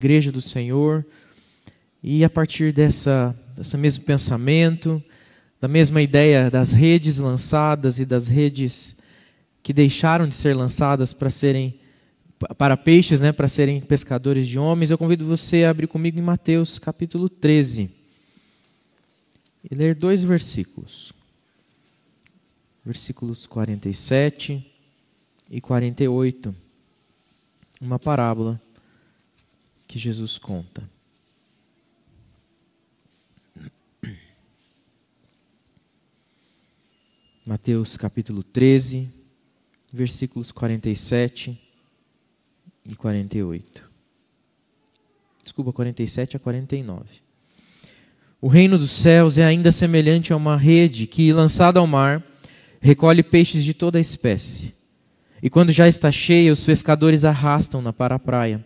igreja do Senhor. E a partir dessa, desse mesmo pensamento, da mesma ideia das redes lançadas e das redes que deixaram de ser lançadas para serem para peixes, né, para serem pescadores de homens, eu convido você a abrir comigo em Mateus capítulo 13 e ler dois versículos. Versículos 47 e 48, uma parábola que Jesus conta. Mateus capítulo 13, versículos 47 e 48. Desculpa, 47 a 49. O reino dos céus é ainda semelhante a uma rede que, lançada ao mar, recolhe peixes de toda espécie. E quando já está cheia, os pescadores arrastam-na para a praia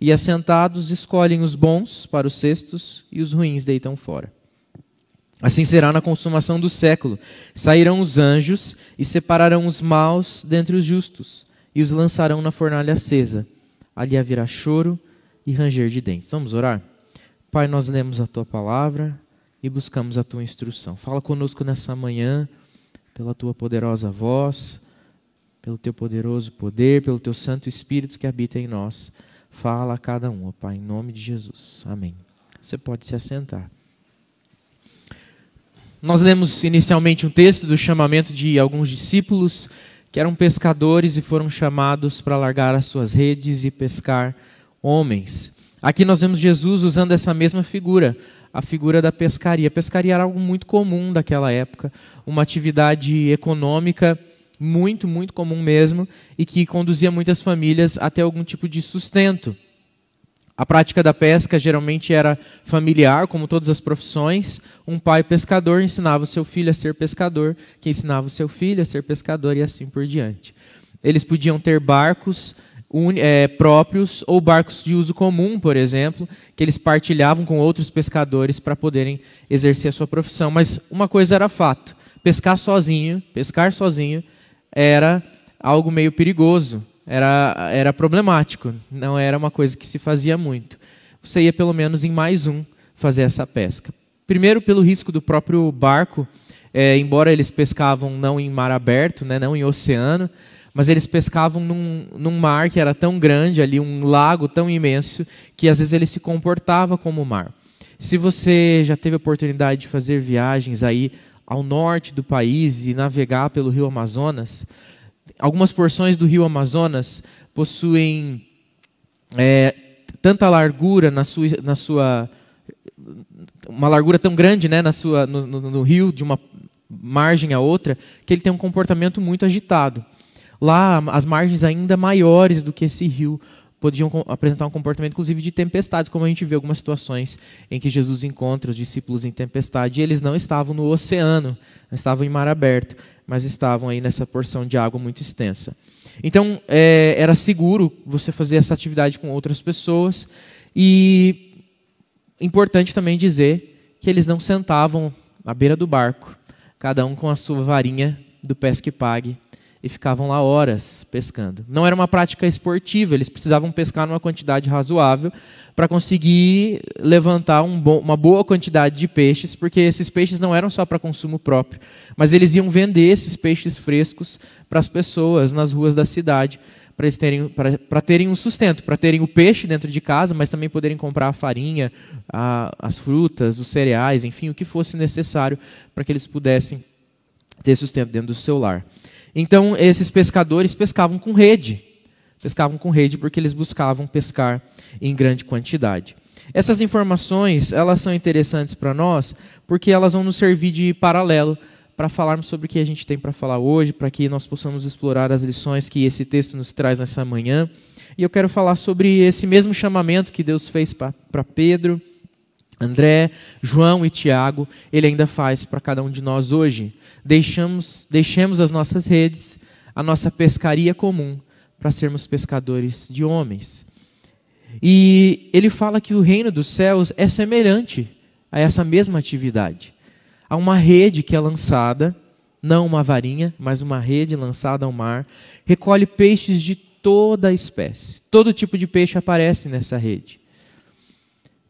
e assentados escolhem os bons para os cestos e os ruins deitam fora. Assim será na consumação do século. Sairão os anjos e separarão os maus dentre os justos e os lançarão na fornalha acesa. Ali haverá choro e ranger de dentes. Vamos orar? Pai, nós lemos a tua palavra e buscamos a tua instrução. Fala conosco nessa manhã, pela tua poderosa voz, pelo teu poderoso poder, pelo teu Santo Espírito que habita em nós. Fala a cada um, ó Pai, em nome de Jesus. Amém. Você pode se assentar. Nós lemos inicialmente um texto do chamamento de alguns discípulos que eram pescadores e foram chamados para largar as suas redes e pescar homens. Aqui nós vemos Jesus usando essa mesma figura, a figura da pescaria. A pescaria era algo muito comum daquela época, uma atividade econômica muito, muito comum mesmo, e que conduzia muitas famílias até algum tipo de sustento. A prática da pesca geralmente era familiar, como todas as profissões. Um pai pescador ensinava o seu filho a ser pescador, que ensinava o seu filho a ser pescador e assim por diante. Eles podiam ter barcos é, próprios ou barcos de uso comum, por exemplo, que eles partilhavam com outros pescadores para poderem exercer a sua profissão. Mas uma coisa era fato: pescar sozinho, pescar sozinho, era algo meio perigoso, era, era problemático, não era uma coisa que se fazia muito. Você ia pelo menos em mais um fazer essa pesca. Primeiro, pelo risco do próprio barco, é, embora eles pescavam não em mar aberto, né, não em oceano, mas eles pescavam num, num mar que era tão grande, ali um lago tão imenso, que às vezes ele se comportava como mar. Se você já teve a oportunidade de fazer viagens aí ao norte do país e navegar pelo rio Amazonas, algumas porções do rio Amazonas possuem é, tanta largura na sua, na sua, uma largura tão grande né, na sua, no, no, no rio, de uma margem à outra, que ele tem um comportamento muito agitado. Lá, as margens ainda maiores do que esse rio podiam apresentar um comportamento, inclusive, de tempestades, como a gente vê algumas situações em que Jesus encontra os discípulos em tempestade, e eles não estavam no oceano, não estavam em mar aberto, mas estavam aí nessa porção de água muito extensa. Então, é, era seguro você fazer essa atividade com outras pessoas, e importante também dizer que eles não sentavam à beira do barco, cada um com a sua varinha do pesque pague e ficavam lá horas pescando. Não era uma prática esportiva, eles precisavam pescar numa quantidade razoável para conseguir levantar um uma boa quantidade de peixes, porque esses peixes não eram só para consumo próprio, mas eles iam vender esses peixes frescos para as pessoas nas ruas da cidade, para terem, terem um sustento, para terem o peixe dentro de casa, mas também poderem comprar a farinha, a, as frutas, os cereais, enfim, o que fosse necessário para que eles pudessem ter sustento dentro do seu lar. Então, esses pescadores pescavam com rede. Pescavam com rede porque eles buscavam pescar em grande quantidade. Essas informações, elas são interessantes para nós, porque elas vão nos servir de paralelo para falarmos sobre o que a gente tem para falar hoje, para que nós possamos explorar as lições que esse texto nos traz nessa manhã. E eu quero falar sobre esse mesmo chamamento que Deus fez para Pedro, André, João e Tiago, ele ainda faz para cada um de nós hoje. Deixamos, deixemos as nossas redes, a nossa pescaria comum, para sermos pescadores de homens. E ele fala que o reino dos céus é semelhante a essa mesma atividade. Há uma rede que é lançada, não uma varinha, mas uma rede lançada ao mar, recolhe peixes de toda a espécie. Todo tipo de peixe aparece nessa rede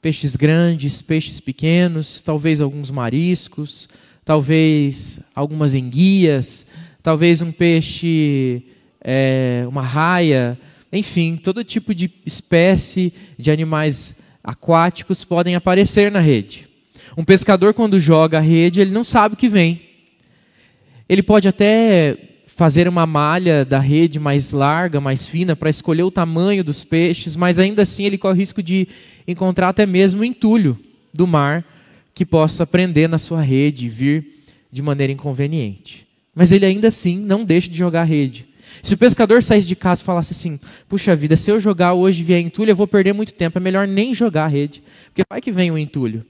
peixes grandes, peixes pequenos, talvez alguns mariscos, talvez algumas enguias, talvez um peixe, é, uma raia, enfim, todo tipo de espécie de animais aquáticos podem aparecer na rede. Um pescador, quando joga a rede, ele não sabe o que vem. Ele pode até fazer uma malha da rede mais larga, mais fina, para escolher o tamanho dos peixes, mas ainda assim ele corre o risco de encontrar até mesmo o entulho do mar que possa prender na sua rede e vir de maneira inconveniente. Mas ele ainda assim não deixa de jogar a rede. Se o pescador saísse de casa e falasse assim: puxa vida, se eu jogar hoje e vier entulho, eu vou perder muito tempo, é melhor nem jogar a rede, porque vai que vem o um entulho.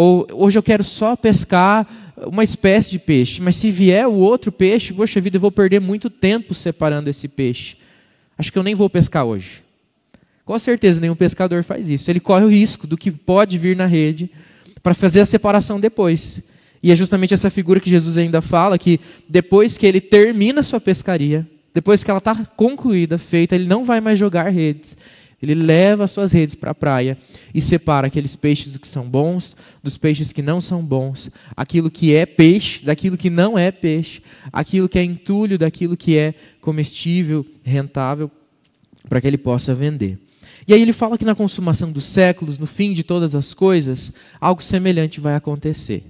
Ou hoje eu quero só pescar uma espécie de peixe, mas se vier o outro peixe, poxa vida, eu vou perder muito tempo separando esse peixe. Acho que eu nem vou pescar hoje. Com certeza nenhum pescador faz isso. Ele corre o risco do que pode vir na rede para fazer a separação depois. E é justamente essa figura que Jesus ainda fala que depois que ele termina a sua pescaria, depois que ela está concluída, feita, ele não vai mais jogar redes. Ele leva as suas redes para a praia e separa aqueles peixes que são bons dos peixes que não são bons, aquilo que é peixe daquilo que não é peixe, aquilo que é entulho daquilo que é comestível, rentável, para que ele possa vender. E aí ele fala que na consumação dos séculos, no fim de todas as coisas, algo semelhante vai acontecer.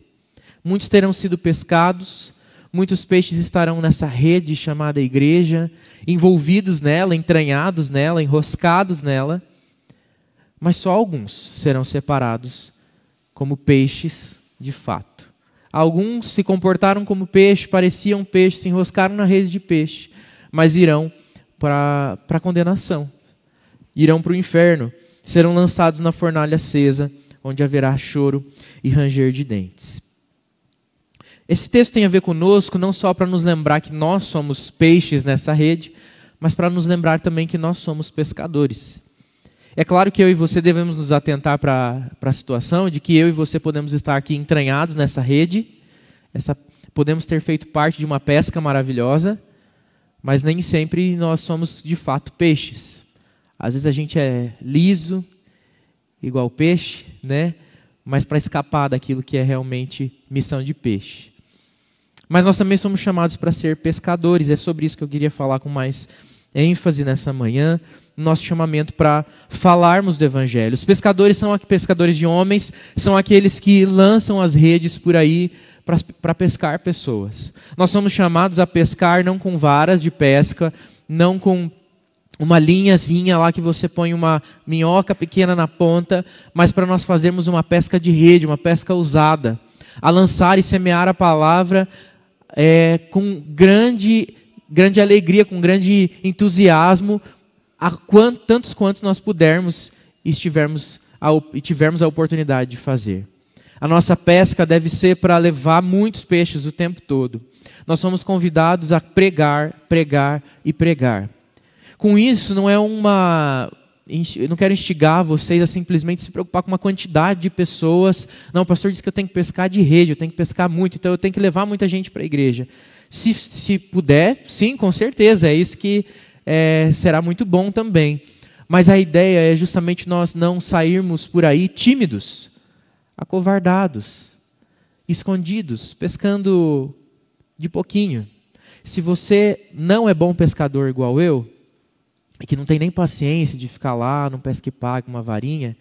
Muitos terão sido pescados, muitos peixes estarão nessa rede chamada igreja, envolvidos nela, entranhados nela, enroscados nela, mas só alguns serão separados como peixes de fato. Alguns se comportaram como peixe, pareciam peixe, se enroscaram na rede de peixe, mas irão para a condenação, irão para o inferno, serão lançados na fornalha acesa, onde haverá choro e ranger de dentes. Esse texto tem a ver conosco não só para nos lembrar que nós somos peixes nessa rede, mas para nos lembrar também que nós somos pescadores. É claro que eu e você devemos nos atentar para a situação de que eu e você podemos estar aqui entranhados nessa rede, essa, podemos ter feito parte de uma pesca maravilhosa, mas nem sempre nós somos de fato peixes. Às vezes a gente é liso, igual peixe, né? mas para escapar daquilo que é realmente missão de peixe. Mas nós também somos chamados para ser pescadores. É sobre isso que eu queria falar com mais ênfase nessa manhã. Nosso chamamento para falarmos do Evangelho. Os pescadores são pescadores de homens, são aqueles que lançam as redes por aí para pescar pessoas. Nós somos chamados a pescar não com varas de pesca, não com uma linhazinha lá que você põe uma minhoca pequena na ponta, mas para nós fazermos uma pesca de rede, uma pesca usada, a lançar e semear a palavra é, com grande, grande alegria, com grande entusiasmo, a quant, tantos quantos nós pudermos e, estivermos a, e tivermos a oportunidade de fazer. A nossa pesca deve ser para levar muitos peixes o tempo todo. Nós somos convidados a pregar, pregar e pregar. Com isso, não é uma eu não quero instigar vocês a simplesmente se preocupar com uma quantidade de pessoas. Não, o pastor disse que eu tenho que pescar de rede, eu tenho que pescar muito, então eu tenho que levar muita gente para a igreja. Se, se puder, sim, com certeza, é isso que é, será muito bom também. Mas a ideia é justamente nós não sairmos por aí tímidos, acovardados, escondidos, pescando de pouquinho. Se você não é bom pescador igual eu, e que não tem nem paciência de ficar lá num pesque pague uma varinha,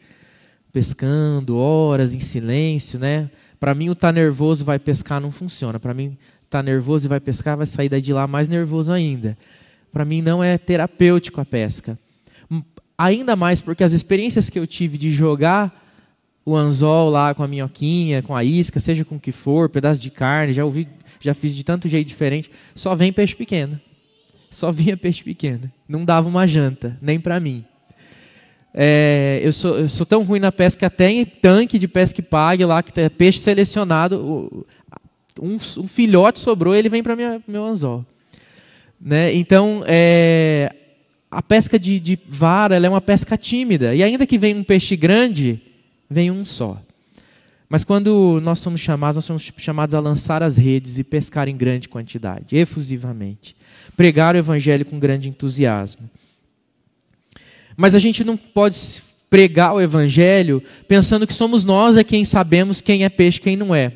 pescando horas em silêncio, né? Para mim o tá nervoso vai pescar não funciona. Para mim tá nervoso e vai pescar vai sair daí de lá mais nervoso ainda. Para mim não é terapêutico a pesca. Ainda mais porque as experiências que eu tive de jogar o anzol lá com a minhoquinha, com a isca, seja com o que for, pedaço de carne, já ouvi, já fiz de tanto jeito diferente, só vem peixe pequeno. Só vinha peixe pequeno. Não dava uma janta, nem para mim. É, eu, sou, eu, sou, tão ruim na pesca até em tanque de pesca que pague lá, que é peixe selecionado. Um, um filhote sobrou ele vem para o meu anzol. Né? Então, é, a pesca de, de vara é uma pesca tímida. E ainda que venha um peixe grande, vem um só. Mas quando nós somos chamados, nós somos chamados a lançar as redes e pescar em grande quantidade, efusivamente pregar o evangelho com grande entusiasmo. Mas a gente não pode pregar o evangelho pensando que somos nós é quem sabemos quem é peixe, quem não é.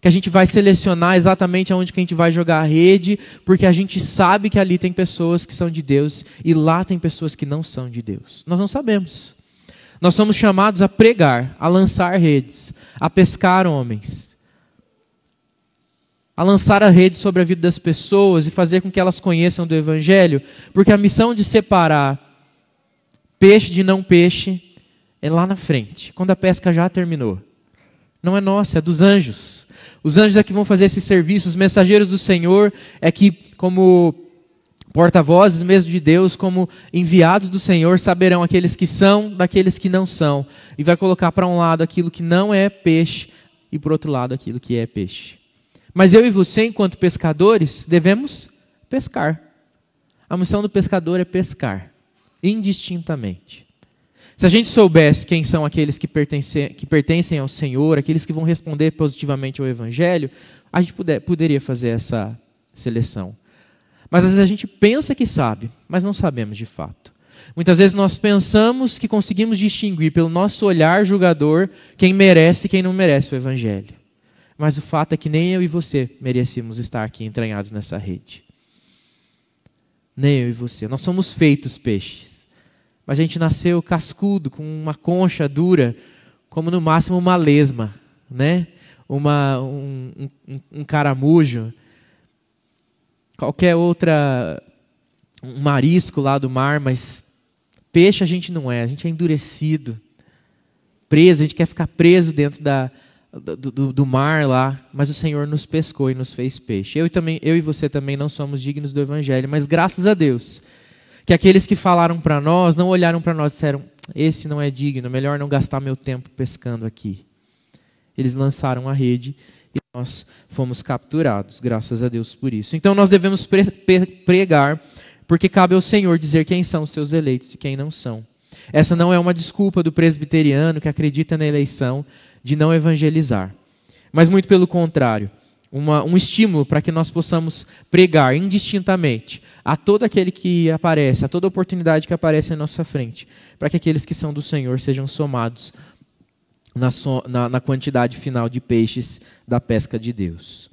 Que a gente vai selecionar exatamente aonde que a gente vai jogar a rede, porque a gente sabe que ali tem pessoas que são de Deus e lá tem pessoas que não são de Deus. Nós não sabemos. Nós somos chamados a pregar, a lançar redes, a pescar homens a lançar a rede sobre a vida das pessoas e fazer com que elas conheçam do Evangelho, porque a missão de separar peixe de não peixe é lá na frente, quando a pesca já terminou. Não é nossa, é dos anjos. Os anjos é que vão fazer esse serviço, os mensageiros do Senhor é que, como porta-vozes mesmo de Deus, como enviados do Senhor, saberão aqueles que são daqueles que não são, e vai colocar para um lado aquilo que não é peixe e para outro lado aquilo que é peixe. Mas eu e você, enquanto pescadores, devemos pescar. A missão do pescador é pescar, indistintamente. Se a gente soubesse quem são aqueles que pertencem, que pertencem ao Senhor, aqueles que vão responder positivamente ao Evangelho, a gente puder, poderia fazer essa seleção. Mas às vezes a gente pensa que sabe, mas não sabemos de fato. Muitas vezes nós pensamos que conseguimos distinguir pelo nosso olhar julgador quem merece e quem não merece o Evangelho mas o fato é que nem eu e você merecíamos estar aqui entranhados nessa rede. Nem eu e você. Nós somos feitos peixes. Mas a gente nasceu cascudo, com uma concha dura, como no máximo uma lesma, né? Uma, um, um, um caramujo. Qualquer outra. Um marisco lá do mar, mas peixe a gente não é. A gente é endurecido, preso. A gente quer ficar preso dentro da, do, do, do, mar lá, mas o Senhor nos pescou e nos fez peixe. Eu, também, eu e você também não somos dignos do Evangelho, mas graças a Deus que aqueles que falaram para nós não olharam para nós e disseram: esse não é digno, melhor não gastar meu tempo pescando aqui. Eles lançaram a rede e nós fomos capturados, graças a Deus por isso. Então nós devemos pregar, porque cabe ao Senhor dizer quem são os seus eleitos e quem não são. Essa não é uma desculpa do presbiteriano que acredita na eleição, de não evangelizar. Mas muito pelo contrário, uma, um estímulo para que nós possamos pregar indistintamente a todo aquele que aparece, a toda oportunidade que aparece em nossa frente, para que aqueles que são do Senhor sejam somados na, so, na, na quantidade final de peixes da pesca de Deus.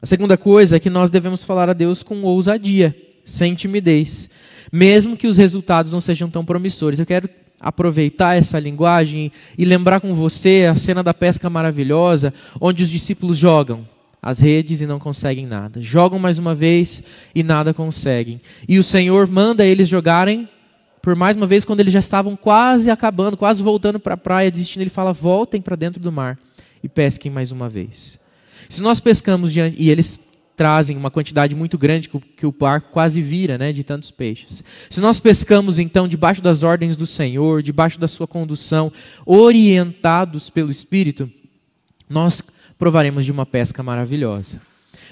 A segunda coisa é que nós devemos falar a Deus com ousadia, sem timidez, mesmo que os resultados não sejam tão promissores. Eu quero aproveitar essa linguagem e lembrar com você a cena da pesca maravilhosa, onde os discípulos jogam as redes e não conseguem nada. Jogam mais uma vez e nada conseguem. E o Senhor manda eles jogarem por mais uma vez quando eles já estavam quase acabando, quase voltando para a praia, desistindo, ele fala: "Voltem para dentro do mar e pesquem mais uma vez". Se nós pescamos diante, e eles trazem uma quantidade muito grande que o barco quase vira, né, de tantos peixes. Se nós pescamos então debaixo das ordens do Senhor, debaixo da sua condução, orientados pelo Espírito, nós provaremos de uma pesca maravilhosa.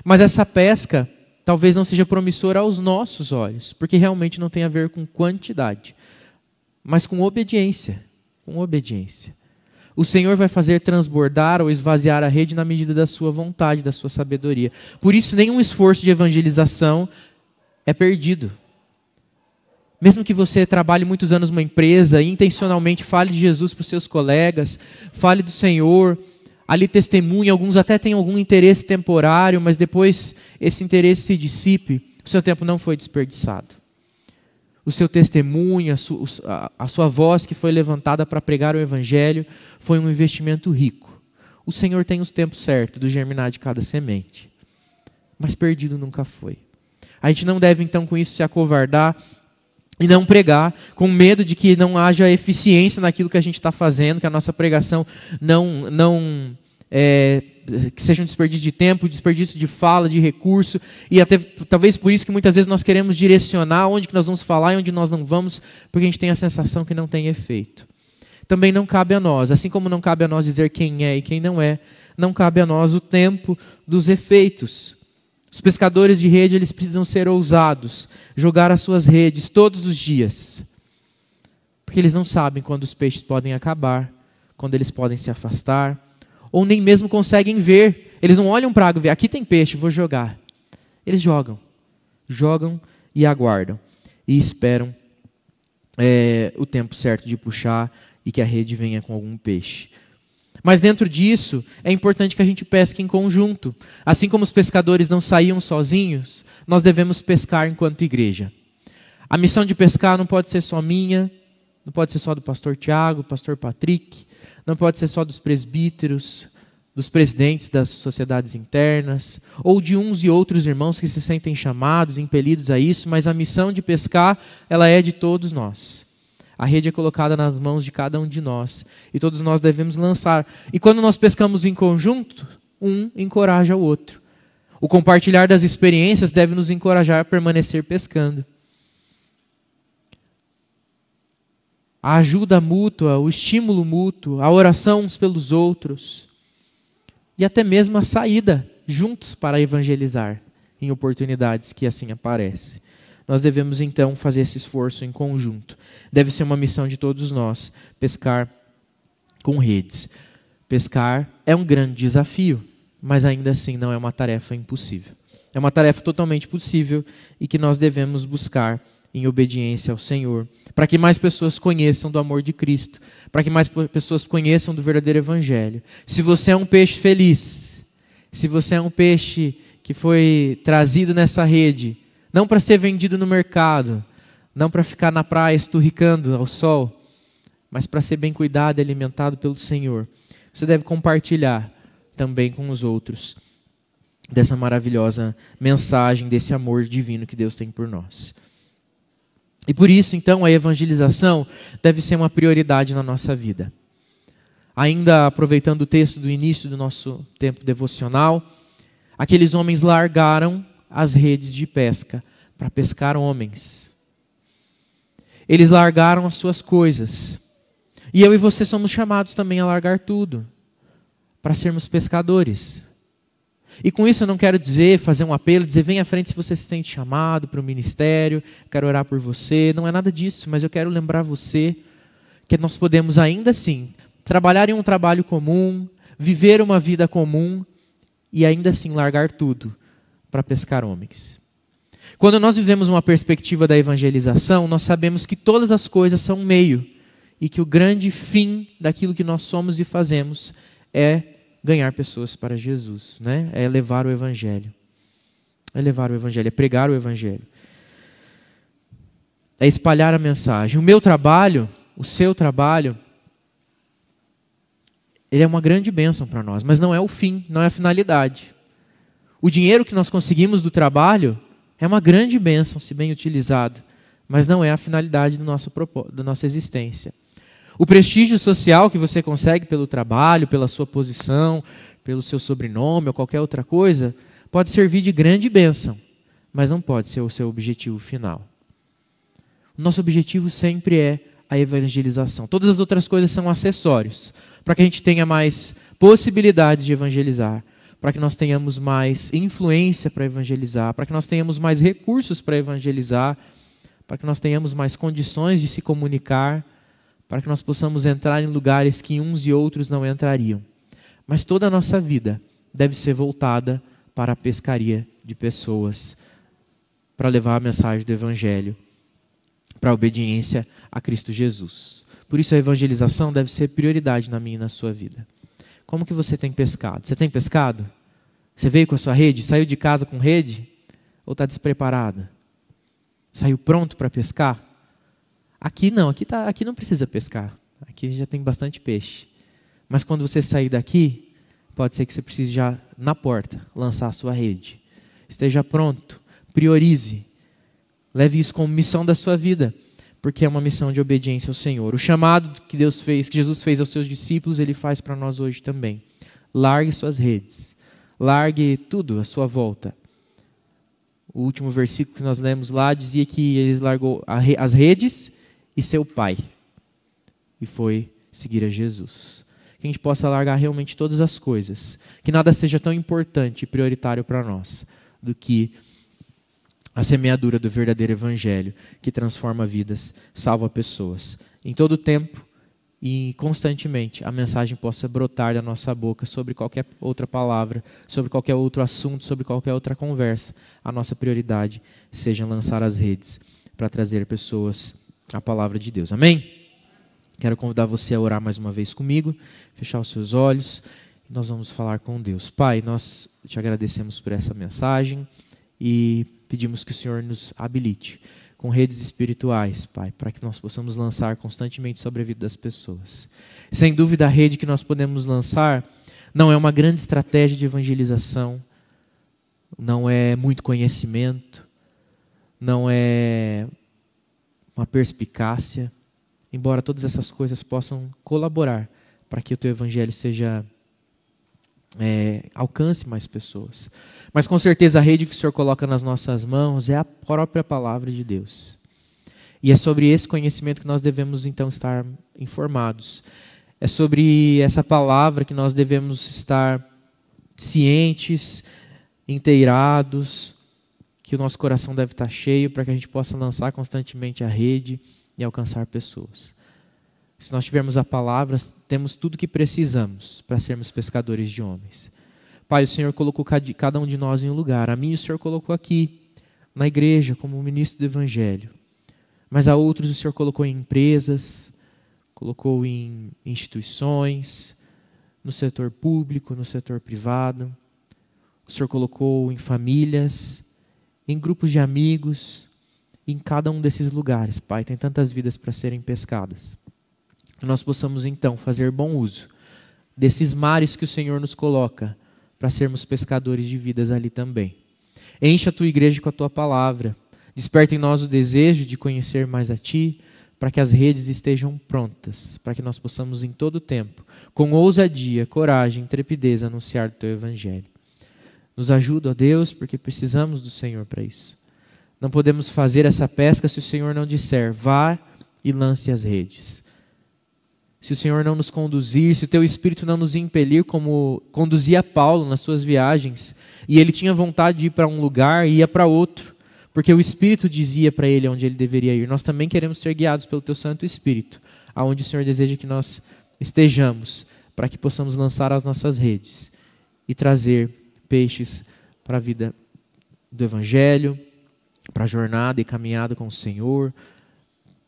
Mas essa pesca talvez não seja promissora aos nossos olhos, porque realmente não tem a ver com quantidade, mas com obediência, com obediência. O Senhor vai fazer transbordar ou esvaziar a rede na medida da sua vontade, da sua sabedoria. Por isso, nenhum esforço de evangelização é perdido. Mesmo que você trabalhe muitos anos numa empresa e intencionalmente fale de Jesus para os seus colegas, fale do Senhor, ali testemunhe, alguns até têm algum interesse temporário, mas depois esse interesse se dissipe, o seu tempo não foi desperdiçado o seu testemunho, a sua, a sua voz que foi levantada para pregar o Evangelho, foi um investimento rico. O Senhor tem os tempos certos do germinar de cada semente, mas perdido nunca foi. A gente não deve, então, com isso se acovardar e não pregar com medo de que não haja eficiência naquilo que a gente está fazendo, que a nossa pregação não, não é, que seja um desperdício de tempo, desperdício de fala, de recurso, e até talvez por isso que muitas vezes nós queremos direcionar onde que nós vamos falar e onde nós não vamos, porque a gente tem a sensação que não tem efeito. Também não cabe a nós, assim como não cabe a nós dizer quem é e quem não é, não cabe a nós o tempo dos efeitos. Os pescadores de rede, eles precisam ser ousados, jogar as suas redes todos os dias. Porque eles não sabem quando os peixes podem acabar, quando eles podem se afastar, ou nem mesmo conseguem ver. Eles não olham para a água e aqui tem peixe, vou jogar. Eles jogam. Jogam e aguardam. E esperam é, o tempo certo de puxar e que a rede venha com algum peixe. Mas dentro disso, é importante que a gente pesque em conjunto. Assim como os pescadores não saíam sozinhos, nós devemos pescar enquanto igreja. A missão de pescar não pode ser só minha, não pode ser só do pastor Tiago, pastor Patrick, não pode ser só dos presbíteros, dos presidentes das sociedades internas, ou de uns e outros irmãos que se sentem chamados, impelidos a isso, mas a missão de pescar, ela é de todos nós. A rede é colocada nas mãos de cada um de nós, e todos nós devemos lançar. E quando nós pescamos em conjunto, um encoraja o outro. O compartilhar das experiências deve nos encorajar a permanecer pescando. a ajuda mútua, o estímulo mútuo, a oração uns pelos outros e até mesmo a saída juntos para evangelizar em oportunidades que assim aparecem. Nós devemos então fazer esse esforço em conjunto. Deve ser uma missão de todos nós pescar com redes. Pescar é um grande desafio, mas ainda assim não é uma tarefa impossível. É uma tarefa totalmente possível e que nós devemos buscar em obediência ao Senhor, para que mais pessoas conheçam do amor de Cristo, para que mais pessoas conheçam do verdadeiro Evangelho. Se você é um peixe feliz, se você é um peixe que foi trazido nessa rede, não para ser vendido no mercado, não para ficar na praia esturricando ao sol, mas para ser bem cuidado e alimentado pelo Senhor. Você deve compartilhar também com os outros dessa maravilhosa mensagem, desse amor divino que Deus tem por nós. E por isso, então, a evangelização deve ser uma prioridade na nossa vida. Ainda aproveitando o texto do início do nosso tempo devocional, aqueles homens largaram as redes de pesca para pescar homens. Eles largaram as suas coisas. E eu e você somos chamados também a largar tudo para sermos pescadores. E com isso eu não quero dizer, fazer um apelo, dizer vem à frente se você se sente chamado para o ministério, quero orar por você. Não é nada disso, mas eu quero lembrar você que nós podemos ainda assim trabalhar em um trabalho comum, viver uma vida comum e ainda assim largar tudo para pescar homens. Quando nós vivemos uma perspectiva da evangelização, nós sabemos que todas as coisas são um meio e que o grande fim daquilo que nós somos e fazemos é ganhar pessoas para Jesus, né? É levar o evangelho. É levar o evangelho, é pregar o evangelho. É espalhar a mensagem. O meu trabalho, o seu trabalho, ele é uma grande bênção para nós, mas não é o fim, não é a finalidade. O dinheiro que nós conseguimos do trabalho é uma grande bênção, se bem utilizado, mas não é a finalidade do nosso, da nossa existência o prestígio social que você consegue pelo trabalho, pela sua posição, pelo seu sobrenome ou qualquer outra coisa, pode servir de grande bênção, mas não pode ser o seu objetivo final. Nosso objetivo sempre é a evangelização. Todas as outras coisas são acessórios para que a gente tenha mais possibilidades de evangelizar, para que nós tenhamos mais influência para evangelizar, para que nós tenhamos mais recursos para evangelizar, para que nós tenhamos mais condições de se comunicar para que nós possamos entrar em lugares que uns e outros não entrariam. Mas toda a nossa vida deve ser voltada para a pescaria de pessoas, para levar a mensagem do Evangelho, para a obediência a Cristo Jesus. Por isso a evangelização deve ser prioridade na minha e na sua vida. Como que você tem pescado? Você tem pescado? Você veio com a sua rede? Saiu de casa com rede? Ou está despreparada? Saiu pronto para pescar? Aqui não, aqui, tá, aqui não precisa pescar. Aqui já tem bastante peixe. Mas quando você sair daqui, pode ser que você precise já, na porta, lançar a sua rede. Esteja pronto, priorize. Leve isso como missão da sua vida, porque é uma missão de obediência ao Senhor. O chamado que Deus fez, que Jesus fez aos seus discípulos, ele faz para nós hoje também. Largue suas redes. Largue tudo à sua volta. O último versículo que nós lemos lá dizia que eles largou as redes e seu pai. E foi seguir a Jesus. Que a gente possa largar realmente todas as coisas. Que nada seja tão importante e prioritário para nós do que a semeadura do verdadeiro evangelho que transforma vidas, salva pessoas. Em todo tempo e constantemente a mensagem possa brotar da nossa boca sobre qualquer outra palavra, sobre qualquer outro assunto, sobre qualquer outra conversa. A nossa prioridade seja lançar as redes para trazer pessoas a palavra de Deus. Amém? Quero convidar você a orar mais uma vez comigo, fechar os seus olhos e nós vamos falar com Deus. Pai, nós te agradecemos por essa mensagem e pedimos que o Senhor nos habilite com redes espirituais, Pai, para que nós possamos lançar constantemente sobre a vida das pessoas. Sem dúvida, a rede que nós podemos lançar não é uma grande estratégia de evangelização, não é muito conhecimento, não é uma perspicácia, embora todas essas coisas possam colaborar para que o teu evangelho seja é, alcance mais pessoas. Mas com certeza a rede que o Senhor coloca nas nossas mãos é a própria palavra de Deus. E é sobre esse conhecimento que nós devemos então estar informados. É sobre essa palavra que nós devemos estar cientes, inteirados, que o nosso coração deve estar cheio para que a gente possa lançar constantemente a rede e alcançar pessoas. Se nós tivermos a palavra, temos tudo que precisamos para sermos pescadores de homens. Pai, o Senhor colocou cada um de nós em um lugar. A mim o Senhor colocou aqui, na igreja, como ministro do Evangelho. Mas a outros o Senhor colocou em empresas, colocou em instituições, no setor público, no setor privado. O Senhor colocou em famílias em grupos de amigos, em cada um desses lugares, Pai. Tem tantas vidas para serem pescadas. Que nós possamos então fazer bom uso desses mares que o Senhor nos coloca para sermos pescadores de vidas ali também. Enche a tua igreja com a tua palavra. Desperta em nós o desejo de conhecer mais a ti, para que as redes estejam prontas, para que nós possamos em todo tempo, com ousadia, coragem, trepidez, anunciar o teu evangelho. Nos ajuda, ó Deus, porque precisamos do Senhor para isso. Não podemos fazer essa pesca se o Senhor não disser: vá e lance as redes. Se o Senhor não nos conduzir, se o teu espírito não nos impelir, como conduzia Paulo nas suas viagens, e ele tinha vontade de ir para um lugar e ia para outro, porque o espírito dizia para ele onde ele deveria ir. Nós também queremos ser guiados pelo teu Santo Espírito, aonde o Senhor deseja que nós estejamos, para que possamos lançar as nossas redes e trazer peixes para a vida do Evangelho, para a jornada e caminhada com o Senhor,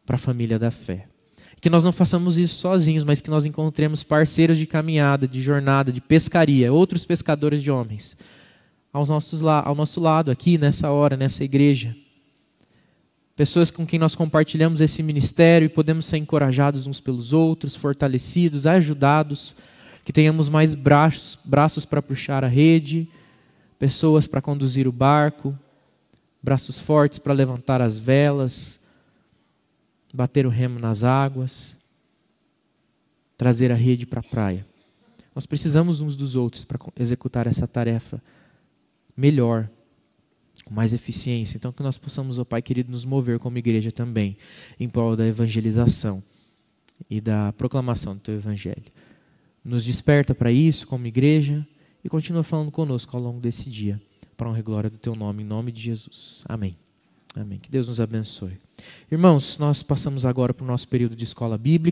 para a família da fé. Que nós não façamos isso sozinhos, mas que nós encontremos parceiros de caminhada, de jornada, de pescaria, outros pescadores de homens, aos nossos, ao nosso lado, aqui, nessa hora, nessa igreja. Pessoas com quem nós compartilhamos esse ministério e podemos ser encorajados uns pelos outros, fortalecidos, ajudados que tenhamos mais braços braços para puxar a rede, pessoas para conduzir o barco, braços fortes para levantar as velas, bater o remo nas águas, trazer a rede para a praia. Nós precisamos uns dos outros para executar essa tarefa melhor, com mais eficiência. Então, que nós possamos, ó oh Pai querido, nos mover como igreja também, em prol da evangelização e da proclamação do Teu Evangelho nos desperta para isso como igreja e continua falando conosco ao longo desse dia, para honra e glória do teu nome, em nome de Jesus. Amém. Amém. Que Deus nos abençoe. Irmãos, nós passamos agora para o nosso período de escola bíblica.